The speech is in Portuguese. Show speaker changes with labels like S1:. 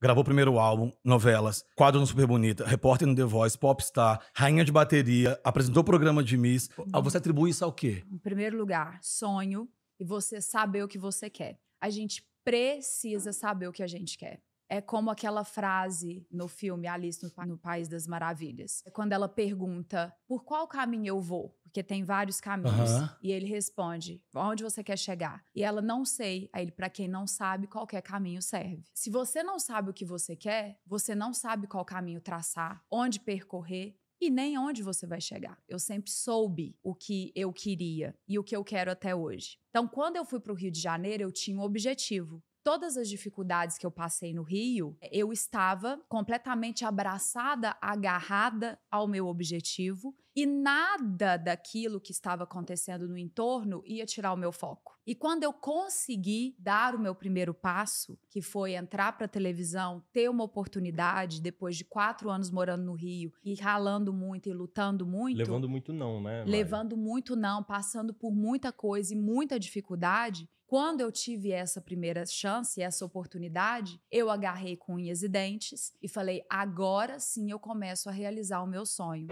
S1: Gravou primeiro álbum, novelas, quadro no Super Bonita, repórter no The Voice, popstar, rainha de bateria, apresentou o programa de Miss. Ah, você atribui isso ao quê?
S2: Em primeiro lugar, sonho e você saber o que você quer. A gente precisa saber o que a gente quer é como aquela frase no filme Alice no, pa no País das Maravilhas. É quando ela pergunta por qual caminho eu vou, porque tem vários caminhos. Uhum. E ele responde: onde você quer chegar? E ela não sei. Aí ele, para quem não sabe, qualquer é caminho serve. Se você não sabe o que você quer, você não sabe qual caminho traçar, onde percorrer e nem onde você vai chegar. Eu sempre soube o que eu queria e o que eu quero até hoje. Então, quando eu fui para o Rio de Janeiro, eu tinha um objetivo todas as dificuldades que eu passei no Rio, eu estava completamente abraçada, agarrada ao meu objetivo e nada daquilo que estava acontecendo no entorno ia tirar o meu foco. E quando eu consegui dar o meu primeiro passo, que foi entrar para a televisão, ter uma oportunidade depois de quatro anos morando no Rio e ralando muito e lutando muito. Levando
S3: muito não, né? Mari? Levando
S2: muito não, passando por muita coisa e muita dificuldade. Quando eu tive essa primeira chance, essa oportunidade, eu agarrei com unhas e dentes e falei: agora sim eu começo a realizar o meu sonho.